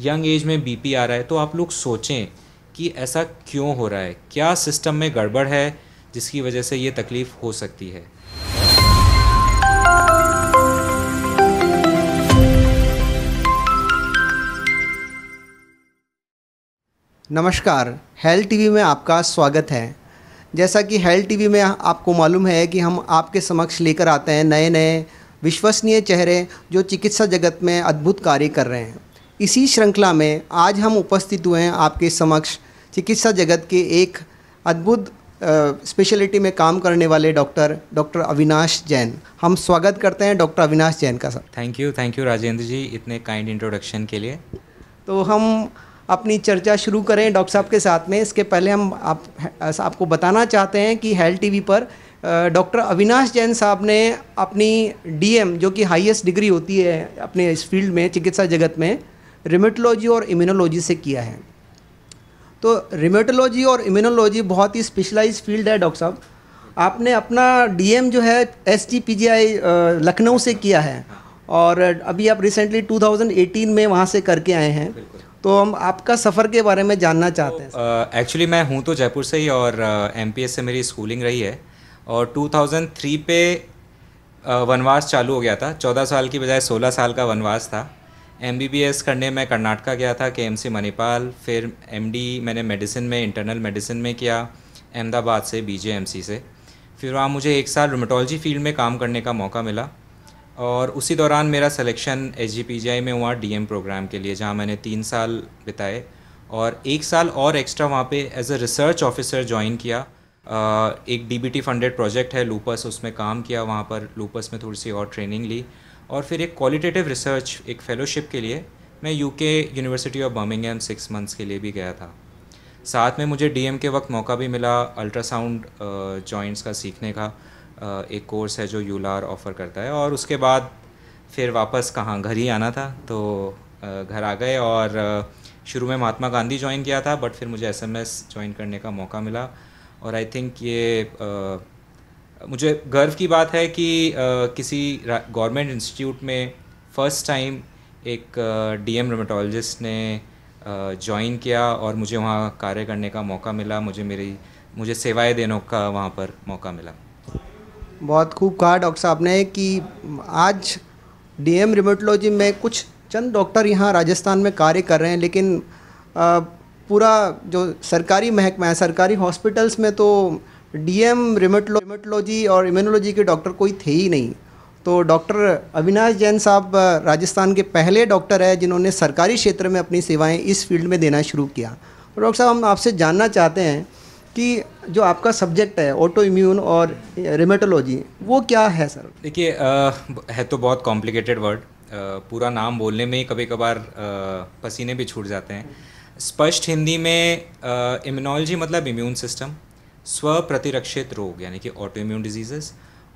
Young age में BP आ रहा है तो आप लोग सोचें कि ऐसा क्यों हो रहा है क्या सिस्टम में गड़बड़ है जिसकी वजह से ये तकलीफ़ हो सकती है नमस्कार हेल्थ टीवी में आपका स्वागत है जैसा कि हेल्थ टीवी में आपको मालूम है कि हम आपके समक्ष लेकर आते हैं नए नए विश्वसनीय चेहरे जो चिकित्सा जगत में अद्भुत कार्य कर रहे हैं इसी श्रृंखला में आज हम उपस्थित हुए हैं आपके समक्ष चिकित्सा जगत के एक अद्भुत स्पेशलिटी में काम करने वाले डॉक्टर डॉक्टर अविनाश जैन हम स्वागत करते हैं डॉक्टर अविनाश जैन का sir thank you thank you Rajendra ji इतने काइंड इंट्रोडक्शन के लिए तो हम अपनी चर्चा शुरू करें डॉक्टर साहब के साथ में इसके पहले हम आप आपको बताना चाहते हैं कि हेल्थ टीवी पर डॉक्टर अविनाश जैन साहब ने अपनी डीएम जो कि हाईएस्ट डिग्री होती है अपने इस फील्ड में चिकित्सा जगत में रिमेटोलॉजी और इम्यूनोलॉजी से किया है तो रिमेटोलॉजी और इम्यूनोलॉजी बहुत ही स्पेशलाइज फील्ड है डॉक्टर साहब आपने अपना डीएम जो है एस लखनऊ से किया है और अभी आप रिसेंटली 2018 में वहाँ से करके आए हैं तो हम आपका सफ़र के बारे में जानना तो, चाहते हैं एक्चुअली मैं हूँ तो जयपुर से ही और एम से मेरी स्कूलिंग रही है और 2003 पे वनवास चालू हो गया था 14 साल की बजाय 16 साल का वनवास था एम करने मैं कर्नाटका गया था के एम मणिपाल फिर एम मैंने मेडिसिन में इंटरनल मेडिसिन में किया अहमदाबाद से बी से फिर वहाँ मुझे एक साल रोमेटोलॉजी फील्ड में काम करने का मौका मिला और उसी दौरान मेरा सिलेक्शन एच में हुआ एम प्रोग्राम के लिए जहाँ मैंने तीन साल बिताए और एक साल और एक्स्ट्रा वहाँ पे as a research officer join किया डी एक टी फंडेड प्रोजेक्ट है लूपस उसमें काम किया वहाँ पर लूपस में थोड़ी सी और ट्रेनिंग ली और फिर एक क्वालिटेटिव रिसर्च एक फेलोशिप के लिए मैं UK university of Birmingham six months के लिए भी गया था साथ में मुझे डीएम के वक्त मौका भी मिला अल्ट्रासाउंड जॉइंट्स का सीखने का एक कोर्स है जो यूलार ऑफ़र करता है और उसके बाद फिर वापस कहाँ घर ही आना था तो घर आ गए और शुरू में महात्मा गांधी ज्वाइन किया था बट फिर मुझे एस एम एस ज्वाइन करने का मौका मिला और आई थिंक ये मुझे गर्व की बात है कि किसी गवर्नमेंट इंस्टीट्यूट में फ़र्स्ट टाइम एक डी एम रोमेटोलॉजिस्ट ने ज्वाइन किया और मुझे वहाँ कार्य करने का मौका मिला मुझे मेरी मुझे सेवाएं देने का वहाँ पर मौका मिला बहुत खूब कहा डॉक्टर साहब ने कि आज डी एम रिमोटोलॉजी में कुछ चंद डॉक्टर यहाँ राजस्थान में कार्य कर रहे हैं लेकिन आ, पूरा जो सरकारी महकमा है सरकारी हॉस्पिटल्स में तो डीएम रिमेटलो रिमेटोलॉजी और इम्यूनोलॉजी के डॉक्टर कोई थे ही नहीं तो डॉक्टर अविनाश जैन साहब राजस्थान के पहले डॉक्टर है जिन्होंने सरकारी क्षेत्र में अपनी सेवाएं इस फील्ड में देना शुरू किया और डॉक्टर साहब हम आपसे जानना चाहते हैं कि जो आपका सब्जेक्ट है ऑटो इम्यून और रिमेटोलॉजी वो क्या है सर देखिए है तो बहुत कॉम्प्लिकेटेड वर्ड पूरा नाम बोलने में ही कभी कभार पसीने भी छूट जाते हैं स्पष्ट हिंदी में इम्यूनोलॉजी मतलब इम्यून सिस्टम स्व प्रतिरक्षित रोग यानी कि ऑटो इम्यून डिजीज़ेस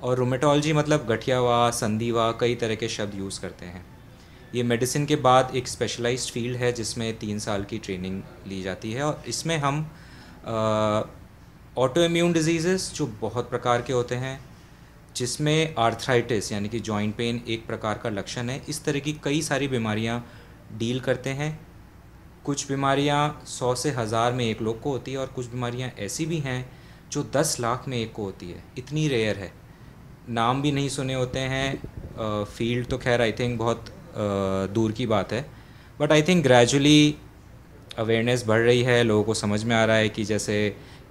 और रोमेटोलॉजी मतलब गठियावा संधिवा कई तरह के शब्द यूज़ करते हैं ये मेडिसिन के बाद एक स्पेशलाइज्ड फील्ड है जिसमें तीन साल की ट्रेनिंग ली जाती है और इसमें हम ऑटो इम्यून डिजीज़ेस जो बहुत प्रकार के होते हैं जिसमें आर्थराइटिस यानी कि जॉइंट पेन एक प्रकार का लक्षण है इस तरह की कई सारी बीमारियाँ डील करते हैं कुछ बीमारियाँ सौ से हज़ार में एक लोग को होती है और कुछ बीमारियाँ ऐसी भी हैं जो दस लाख में एक को होती है इतनी रेयर है नाम भी नहीं सुने होते हैं फील्ड तो खैर आई थिंक बहुत दूर की बात है but I think gradually awareness बढ़ रही है लोगों को समझ में आ रहा है कि जैसे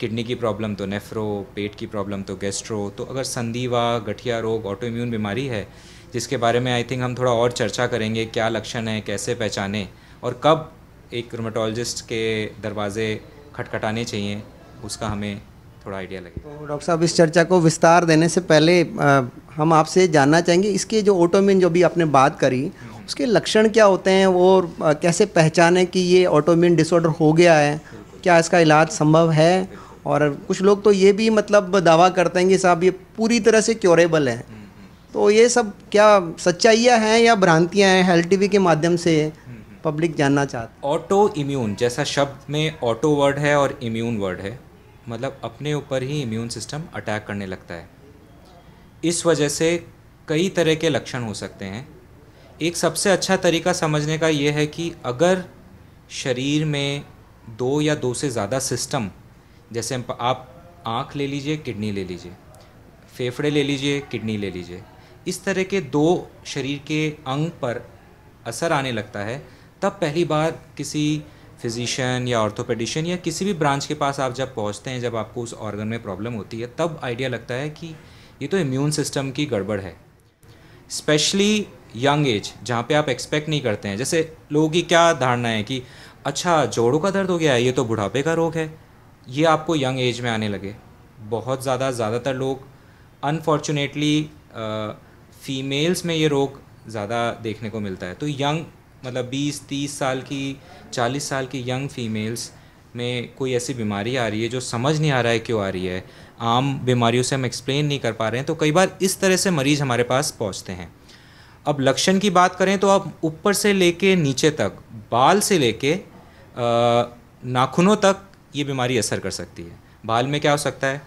किडनी की प्रॉब्लम तो नेफ्रो पेट की प्रॉब्लम तो गैस्ट्रो तो अगर संधिवा गठिया रोग ऑटो इम्यून बीमारी है जिसके बारे में आई थिंक हम थोड़ा और चर्चा करेंगे क्या लक्षण है कैसे पहचाने और कब एक रोमेटोलॉजिस्ट के दरवाज़े खटखटाने चाहिए उसका हमें थोड़ा आइडिया लगे तो डॉक्टर साहब इस चर्चा को विस्तार देने से पहले आ, हम आपसे जानना चाहेंगे इसके जो ऑटोमिन जो भी आपने बात करी उसके लक्षण क्या होते हैं और कैसे पहचाने कि ये ऑटोमिन डिसऑर्डर हो गया है क्या इसका इलाज संभव है और कुछ लोग तो ये भी मतलब दावा करते हैं कि साहब ये पूरी तरह से क्योरेबल है तो ये सब क्या सच्चाइयाँ हैं या भ्रांतियाँ हैं हेल्थ टी के माध्यम से पब्लिक हम्म, हम्म। जानना चाहते ऑटो इम्यून जैसा शब्द में ऑटो वर्ड है और इम्यून वर्ड है मतलब अपने ऊपर ही इम्यून सिस्टम अटैक करने लगता है इस वजह से कई तरह के लक्षण हो सकते हैं एक सबसे अच्छा तरीका समझने का ये है कि अगर शरीर में दो या दो से ज़्यादा सिस्टम जैसे आप आँख ले लीजिए किडनी ले लीजिए फेफड़े ले लीजिए किडनी ले लीजिए इस तरह के दो शरीर के अंग पर असर आने लगता है तब पहली बार किसी फिजिशियन या ऑर्थोपेडिशियन या किसी भी ब्रांच के पास आप जब पहुंचते हैं जब आपको उस ऑर्गन में प्रॉब्लम होती है तब आइडिया लगता है कि ये तो इम्यून सिस्टम की गड़बड़ है स्पेशली यंग एज जहाँ पे आप एक्सपेक्ट नहीं करते हैं जैसे लोगों की क्या धारणा है कि अच्छा जोड़ों का दर्द हो गया है ये तो बुढ़ापे का रोग है ये आपको यंग एज में आने लगे बहुत ज़्यादा ज़्यादातर लोग अनफॉर्चुनेटली फ़ीमेल्स में ये रोग ज़्यादा देखने को मिलता है तो यंग मतलब 20-30 साल की 40 साल की यंग फीमेल्स में कोई ऐसी बीमारी आ रही है जो समझ नहीं आ रहा है क्यों आ रही है आम बीमारियों से हम एक्सप्लेन नहीं कर पा रहे हैं तो कई बार इस तरह से मरीज़ हमारे पास पहुँचते हैं अब लक्षण की बात करें तो आप ऊपर से लेके नीचे तक बाल से लेके नाखूनों तक ये बीमारी असर कर सकती है बाल में क्या हो सकता है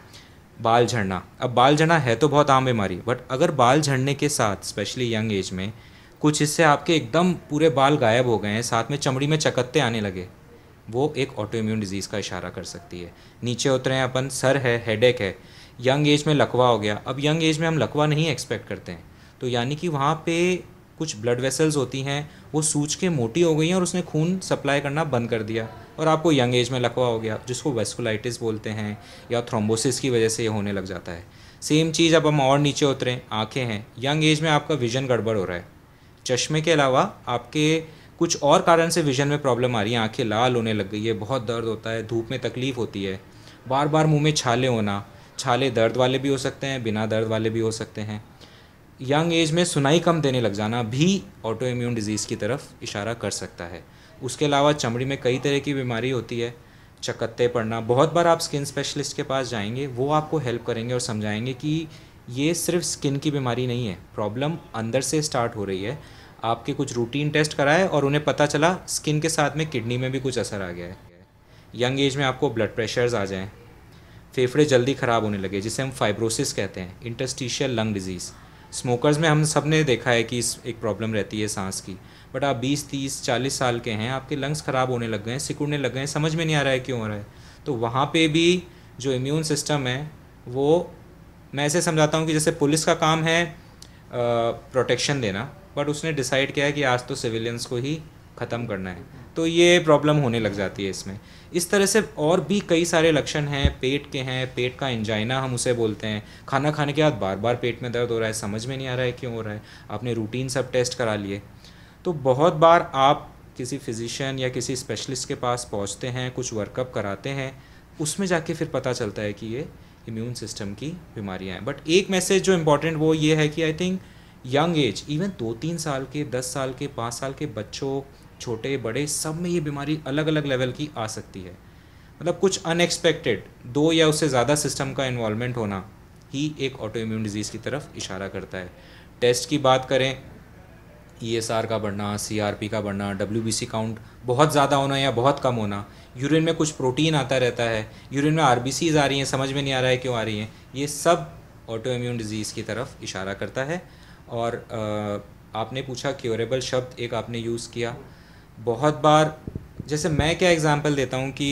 बाल झड़ना अब बाल झड़ना है तो बहुत आम बीमारी बट अगर बाल झड़ने के साथ स्पेशली यंग एज में कुछ हिस्से आपके एकदम पूरे बाल गायब हो गए हैं साथ में चमड़ी में चकत्ते आने लगे वो एक ऑटोइम्यून डिजीज़ का इशारा कर सकती है नीचे उतरे हैं अपन सर है हेडेक है यंग एज में लकवा हो गया अब यंग एज में हम लकवा नहीं एक्सपेक्ट करते हैं तो यानी कि वहाँ पे कुछ ब्लड वेसल्स होती हैं वो सूच के मोटी हो गई हैं और उसने खून सप्लाई करना बंद कर दिया और आपको यंग एज में लकवा हो गया जिसको वेस्कुलाइटिस बोलते हैं या थ्रोम्बोसिस की वजह से ये होने लग जाता है सेम चीज़ अब हम और नीचे उतरें आँखें हैं यंग एज में आपका विजन गड़बड़ हो रहा है चश्मे के अलावा आपके कुछ और कारण से विजन में प्रॉब्लम आ रही है आंखें लाल होने लग गई है बहुत दर्द होता है धूप में तकलीफ़ होती है बार बार मुंह में छाले होना छाले दर्द वाले भी हो सकते हैं बिना दर्द वाले भी हो सकते हैं यंग एज में सुनाई कम देने लग जाना भी ऑटो इम्यून डिजीज़ की तरफ इशारा कर सकता है उसके अलावा चमड़ी में कई तरह की बीमारी होती है चकत्ते पड़ना बहुत बार आप स्किन स्पेशलिस्ट के पास जाएंगे वो आपको हेल्प करेंगे और समझाएंगे कि ये सिर्फ स्किन की बीमारी नहीं है प्रॉब्लम अंदर से स्टार्ट हो रही है आपके कुछ रूटीन टेस्ट कराए और उन्हें पता चला स्किन के साथ में किडनी में भी कुछ असर आ गया है यंग एज में आपको ब्लड प्रेशर्स आ जाएँ फेफड़े जल्दी ख़राब होने लगे जिसे हम फाइब्रोसिस कहते हैं इंटस्टिशियल लंग डिजीज़ स्मोकर्स में हम सब ने देखा है कि इस एक प्रॉब्लम रहती है सांस की बट आप 20, 30, 40 साल के हैं आपके लंग्स ख़राब होने लग गए हैं सिकुड़ने लग गए हैं समझ में नहीं आ रहा है क्यों हो रहा है तो वहाँ पे भी जो इम्यून सिस्टम है वो मैं ऐसे समझाता हूँ कि जैसे पुलिस का काम है प्रोटेक्शन देना बट उसने डिसाइड किया है कि आज तो सिविलियंस को ही ख़त्म करना है तो ये प्रॉब्लम होने लग जाती है इसमें इस तरह से और भी कई सारे लक्षण हैं पेट के हैं पेट का इंजाइना हम उसे बोलते हैं खाना खाने के बाद बार बार पेट में दर्द हो रहा है समझ में नहीं आ रहा है क्यों हो रहा है आपने रूटीन सब टेस्ट करा लिए तो बहुत बार आप किसी फिजिशियन या किसी स्पेशलिस्ट के पास पहुँचते हैं कुछ वर्कअप कराते हैं उसमें जाके फिर पता चलता है कि ये इम्यून सिस्टम की बीमारियाँ हैं बट एक मैसेज जो इम्पॉर्टेंट वो ये है कि I think young age even दो तीन साल के दस साल के पाँच साल के बच्चों छोटे बड़े सब में ये बीमारी अलग अलग लेवल की आ सकती है मतलब कुछ अनएक्सपेक्टेड दो या उससे ज़्यादा सिस्टम का इन्वॉल्वमेंट होना ही एक ऑटो इम्यून डिजीज़ की तरफ इशारा करता है टेस्ट की बात करें ई एस आर का बढ़ना सी आर पी का बढ़ना डब्ल्यू बी सी काउंट बहुत ज़्यादा होना या बहुत कम होना यूरिन में कुछ प्रोटीन आता रहता है यूरिन में आर बी सीज आ रही हैं समझ में नहीं आ रहा है क्यों आ रही हैं ये सब ऑटो इम्यून डिजीज़ की तरफ इशारा करता है और आपने पूछा क्योरेबल शब्द एक आपने यूज़ किया बहुत बार जैसे मैं क्या एग्ज़ाम्पल देता हूँ कि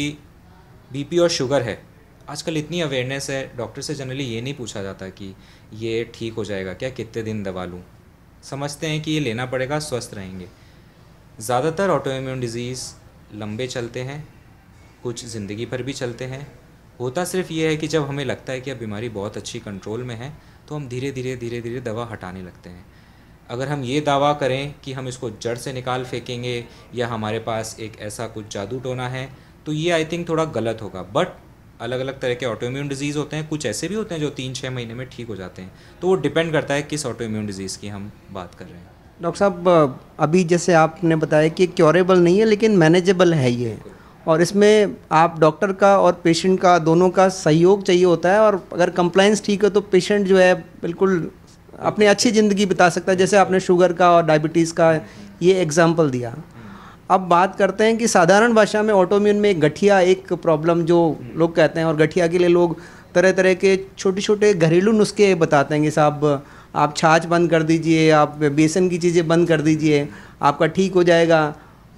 बीपी और शुगर है आजकल इतनी अवेयरनेस है डॉक्टर से जनरली ये नहीं पूछा जाता कि ये ठीक हो जाएगा क्या कितने दिन दवा लूँ समझते हैं कि ये लेना पड़ेगा स्वस्थ रहेंगे ज़्यादातर ऑटोइम्यून डिज़ीज़ लंबे चलते हैं कुछ ज़िंदगी भर भी चलते हैं होता सिर्फ ये है कि जब हमें लगता है कि अब बीमारी बहुत अच्छी कंट्रोल में है तो हम धीरे धीरे धीरे धीरे दवा हटाने लगते हैं अगर हम ये दावा करें कि हम इसको जड़ से निकाल फेंकेंगे या हमारे पास एक ऐसा कुछ जादू टोना है तो ये आई थिंक थोड़ा गलत होगा बट अलग अलग तरह के ऑटोइम्यून डिजीज़ होते हैं कुछ ऐसे भी होते हैं जो तीन छः महीने में ठीक हो जाते हैं तो वो डिपेंड करता है किस ऑटोइम्यून डिजीज़ की हम बात कर रहे हैं डॉक्टर साहब अभी जैसे आपने बताया कि क्योरेबल नहीं है लेकिन मैनेजेबल है ये और इसमें आप डॉक्टर का और पेशेंट का दोनों का सहयोग चाहिए होता है और अगर कंप्लाइंस ठीक है तो पेशेंट जो है बिल्कुल अपने अच्छी ज़िंदगी बिता सकता है जैसे आपने शुगर का और डायबिटीज़ का ये एग्ज़ाम्पल दिया अब बात करते हैं कि साधारण भाषा में ऑटोम्यून में एक गठिया एक प्रॉब्लम जो लोग कहते हैं और गठिया के लिए लोग तरह तरह के छोटे छोटे घरेलू नुस्खे बताते हैं कि साहब आप छाछ बंद कर दीजिए आप बेसन की चीज़ें बंद कर दीजिए आपका ठीक हो जाएगा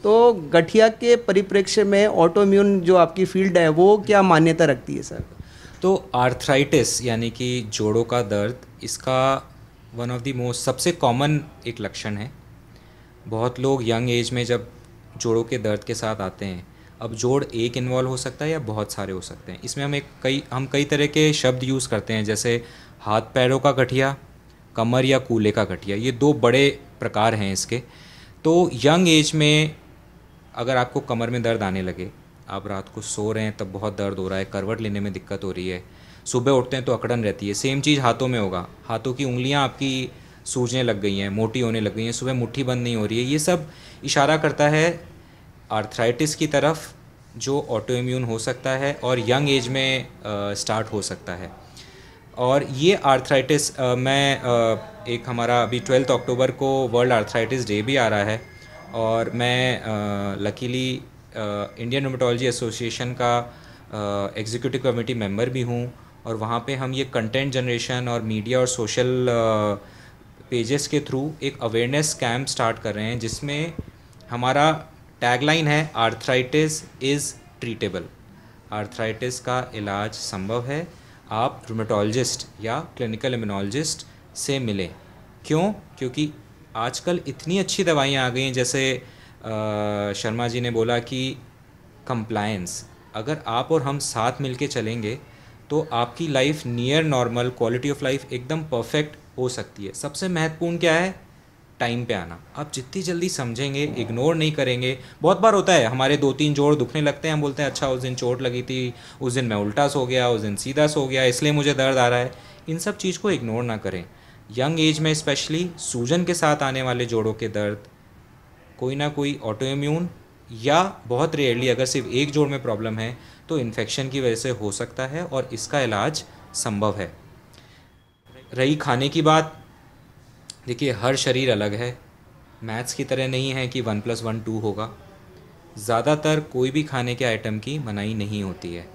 तो गठिया के परिप्रेक्ष्य में ऑटोम्यून जो आपकी फील्ड है वो क्या मान्यता रखती है सर तो आर्थराइटिस यानी कि जोड़ों का दर्द इसका वन ऑफ द मोस्ट सबसे कॉमन एक लक्षण है बहुत लोग यंग एज में जब जोड़ों के दर्द के साथ आते हैं अब जोड़ एक इन्वॉल्व हो सकता है या बहुत सारे हो सकते हैं इसमें हम एक कई हम कई तरह के शब्द यूज़ करते हैं जैसे हाथ पैरों का गठिया कमर या कूले का गठिया ये दो बड़े प्रकार हैं इसके तो यंग एज में अगर आपको कमर में दर्द आने लगे आप रात को सो रहे हैं तब बहुत दर्द हो रहा है करवट लेने में दिक्कत हो रही है सुबह उठते हैं तो अकड़न रहती है सेम चीज़ हाथों में होगा हाथों की उंगलियाँ आपकी सूझने लग गई हैं मोटी होने लग गई हैं सुबह मुट्ठी बंद नहीं हो रही है ये सब इशारा करता है आर्थराइटिस की तरफ जो ऑटो इम्यून हो सकता है और यंग एज में स्टार्ट हो सकता है और ये आर्थराइटिस मैं आ, एक हमारा अभी ट्वेल्थ अक्टूबर को वर्ल्ड आर्थराइटिस डे भी आ रहा है और मैं लकीली इंडियन रोमेटोलॉजी एसोसिएशन का एग्जीक्यूटिव कमेटी मेंबर भी हूँ और वहाँ पे हम ये कंटेंट जनरेशन और मीडिया और सोशल पेजेस के थ्रू एक अवेयरनेस कैंप स्टार्ट कर रहे हैं जिसमें हमारा टैगलाइन है आर्थराइटिस इज़ ट्रीटेबल आर्थराइटिस का इलाज संभव है आप रोमेटोलॉजिस्ट या क्लिनिकल इम्यूनोलॉजिस्ट से मिलें क्यों क्योंकि आजकल इतनी अच्छी दवाइयाँ आ गई हैं जैसे आ, शर्मा जी ने बोला कि कंप्लायंस अगर आप और हम साथ मिल के चलेंगे तो आपकी life near normal quality of life एकदम परफेक्ट हो सकती है सबसे महत्वपूर्ण क्या है टाइम पे आना आप जितनी जल्दी समझेंगे इग्नोर नहीं करेंगे बहुत बार होता है हमारे दो तीन जोड़ दुखने लगते हैं हम बोलते हैं अच्छा उस दिन चोट लगी थी उस दिन मैं उल्टा सो गया उस दिन सीधा सो गया इसलिए मुझे दर्द आ रहा है इन सब चीज़ को इग्नोर ना करें यंग एज में स्पेशली सूजन के साथ आने वाले जोड़ों के दर्द कोई ना कोई ऑटोइम्यून या बहुत रेयरली अगर सिर्फ एक जोड़ में प्रॉब्लम है तो इन्फेक्शन की वजह से हो सकता है और इसका इलाज संभव है रही खाने की बात देखिए हर शरीर अलग है मैथ्स की तरह नहीं है कि वन प्लस वन टू होगा ज़्यादातर कोई भी खाने के आइटम की मनाही नहीं होती है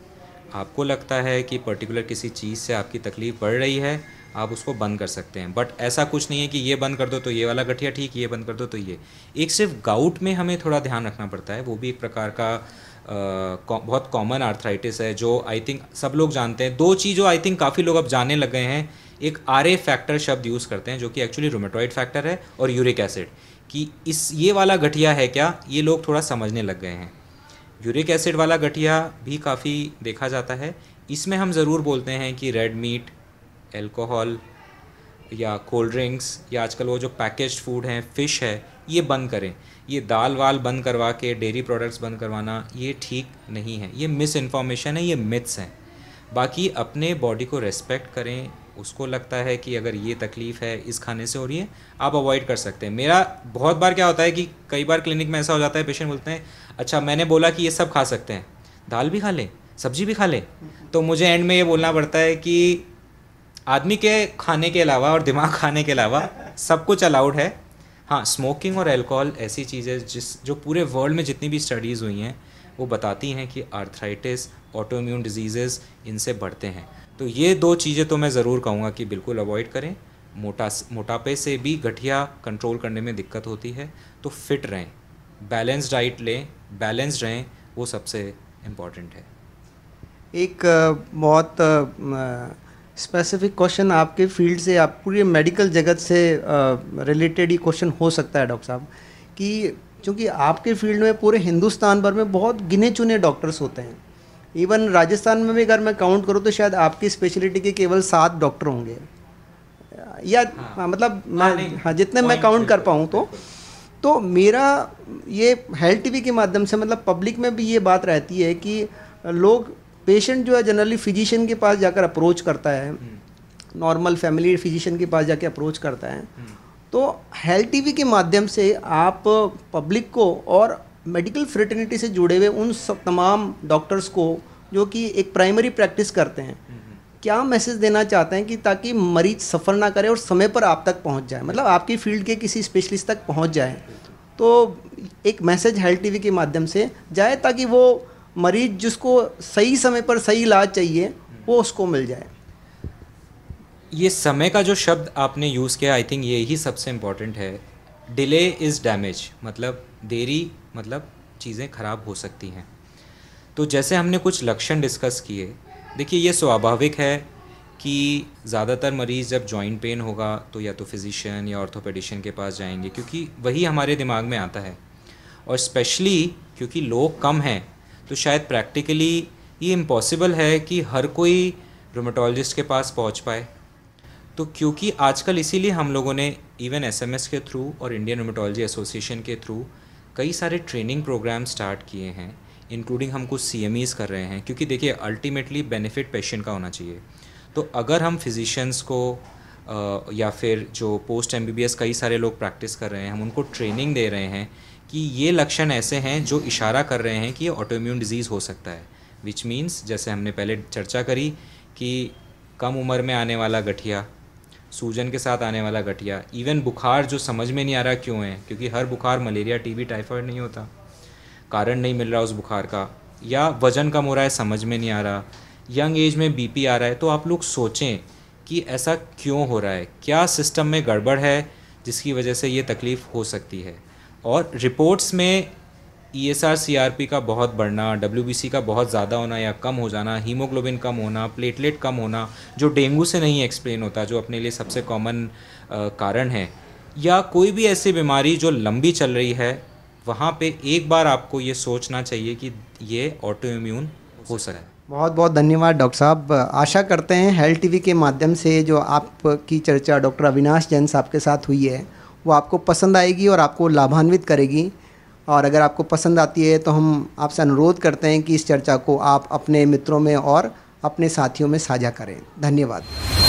आपको लगता है कि पर्टिकुलर किसी चीज़ से आपकी तकलीफ़ बढ़ रही है आप उसको बंद कर सकते हैं बट ऐसा कुछ नहीं है कि ये बंद कर दो तो ये वाला गठिया ठीक ये बंद कर दो तो ये एक सिर्फ गाउट में हमें थोड़ा ध्यान रखना पड़ता है वो भी एक प्रकार का आ, बहुत कॉमन आर्थराइटिस है जो आई थिंक सब लोग जानते हैं दो चीज़ जो आई थिंक काफ़ी लोग अब जानने लग गए हैं एक आर फैक्टर शब्द यूज़ करते हैं जो कि एक्चुअली रोमेटॉइड फैक्टर है और यूरिक एसिड कि इस ये वाला गठिया है क्या ये लोग थोड़ा समझने लग गए हैं यूरिक एसिड वाला गठिया भी काफ़ी देखा जाता है इसमें हम ज़रूर बोलते हैं कि रेड मीट एल्कोहल या कोल्ड ड्रिंक्स या आजकल वो जो पैकेज फूड हैं फ़िश है ये बंद करें ये दाल वाल बंद करवा के डेयरी प्रोडक्ट्स बंद करवाना ये ठीक नहीं है ये मिस इन्फॉर्मेशन है ये मिथ्स हैं बाकी अपने बॉडी को रेस्पेक्ट करें उसको लगता है कि अगर ये तकलीफ़ है इस खाने से हो रही है आप अवॉइड कर सकते हैं मेरा बहुत बार क्या होता है कि कई बार क्लिनिक में ऐसा हो जाता है पेशेंट बोलते हैं अच्छा मैंने बोला कि ये सब खा सकते हैं दाल भी खा लें सब्जी भी खा लें तो मुझे एंड में ये बोलना पड़ता है कि आदमी के खाने के अलावा और दिमाग खाने के अलावा सब कुछ अलाउड है हाँ स्मोकिंग और अल्कोहल ऐसी चीज़ें जिस जो पूरे वर्ल्ड में जितनी भी स्टडीज़ हुई हैं वो बताती हैं कि आर्थराइटिस ऑटोम्यून डिजीज़ इनसे बढ़ते हैं तो ये दो चीज़ें तो मैं ज़रूर कहूँगा कि बिल्कुल अवॉइड करें मोटा मोटापे से भी गठिया कंट्रोल करने में दिक्कत होती है तो फिट रहें बैलेंस डाइट लें बैलेंस रहें वो सबसे इम्पॉर्टेंट है एक बहुत स्पेसिफिक क्वेश्चन आपके फील्ड से आप पूरे मेडिकल जगत से रिलेटेड ही क्वेश्चन हो सकता है डॉक्टर साहब कि क्योंकि आपके फील्ड में पूरे हिंदुस्तान भर में बहुत गिने चुने डॉक्टर्स होते हैं इवन राजस्थान में भी अगर मैं काउंट करूँ तो शायद आपकी स्पेशलिटी के केवल सात डॉक्टर होंगे या हाँ, मतलब हाँ मतलब हाँ, मैं हाँ जितने मैं काउंट कर पाऊँ तो तो मेरा ये हेल्थ टीवी के माध्यम से मतलब पब्लिक में भी ये बात रहती है कि लोग पेशेंट जो है जनरली फिजिशियन के पास जाकर अप्रोच करता है नॉर्मल फैमिली फिजिशियन के पास जाके अप्रोच करता है हम्म। तो हेल्थ टीवी के माध्यम से आप पब्लिक को और मेडिकल फ्रेटर्निटी से जुड़े हुए उन सब तमाम डॉक्टर्स को जो कि एक प्राइमरी प्रैक्टिस करते हैं हम्म, हम्म। क्या मैसेज देना चाहते हैं कि ताकि मरीज सफ़र ना करे और समय पर आप तक पहुंच जाए मतलब आपकी फील्ड के किसी स्पेशलिस्ट तक पहुंच जाए तो एक मैसेज हेल्थ टीवी के माध्यम से जाए ताकि वो मरीज जिसको सही समय पर सही इलाज चाहिए वो हम्म। उसको मिल जाए ये समय का जो शब्द आपने यूज़ किया आई थिंक ये ही सबसे इम्पॉर्टेंट है डिले इज़ डैमेज मतलब देरी मतलब चीज़ें खराब हो सकती हैं तो जैसे हमने कुछ लक्षण डिस्कस किए देखिए ये स्वाभाविक है कि ज़्यादातर मरीज़ जब जॉइंट पेन होगा तो या तो फिज़िशियन या ऑर्थोपेडिशन के पास जाएंगे क्योंकि वही हमारे दिमाग में आता है और स्पेशली क्योंकि लोग कम हैं तो शायद प्रैक्टिकली ये इम्पॉसिबल है कि हर कोई रोमेटोलॉजिस्ट के पास पहुंच पाए तो क्योंकि आजकल इसीलिए हम लोगों ने इवन एसएमएस के थ्रू और इंडियन रोमेटोलॉजी एसोसिएशन के थ्रू कई सारे ट्रेनिंग प्रोग्राम स्टार्ट किए हैं इंक्लूडिंग हम कुछ सी कर रहे हैं क्योंकि देखिए अल्टीमेटली बेनिफिट पेशेंट का होना चाहिए तो अगर हम फिजिशियंस को या फिर जो पोस्ट एम कई सारे लोग प्रैक्टिस कर रहे हैं हम उनको ट्रेनिंग दे रहे हैं कि ये लक्षण ऐसे हैं जो इशारा कर रहे हैं कि ये ऑटोम्यून डिजीज़ हो सकता है विच मीन्स जैसे हमने पहले चर्चा करी कि कम उम्र में आने वाला गठिया सूजन के साथ आने वाला गठिया इवन बुखार जो समझ में नहीं आ रहा क्यों है क्योंकि हर बुखार मलेरिया टीबी टाइफाइड नहीं होता कारण नहीं मिल रहा उस बुखार का या वज़न कम हो रहा है समझ में नहीं आ रहा यंग एज में बीपी आ रहा है तो आप लोग सोचें कि ऐसा क्यों हो रहा है क्या सिस्टम में गड़बड़ है जिसकी वजह से ये तकलीफ़ हो सकती है और रिपोर्ट्स में E S R C R P का बहुत बढ़ना डब्ल्यू बी सी का बहुत ज़्यादा होना या कम हो जाना हीमोग्लोबिन कम होना प्लेटलेट कम होना जो डेंगू से नहीं एक्सप्लेन होता जो अपने लिए सबसे कॉमन कारण है या कोई भी ऐसी बीमारी जो लंबी चल रही है वहाँ पे एक बार आपको ये सोचना चाहिए कि ये ऑटो इम्यून हो सकता है बहुत बहुत धन्यवाद डॉक्टर साहब आशा करते हैं हेल्थ टीवी के माध्यम से जो आपकी चर्चा डॉक्टर अविनाश जैन साहब के साथ हुई है वो आपको पसंद आएगी और आपको लाभान्वित करेगी और अगर आपको पसंद आती है तो हम आपसे अनुरोध करते हैं कि इस चर्चा को आप अपने मित्रों में और अपने साथियों में साझा करें धन्यवाद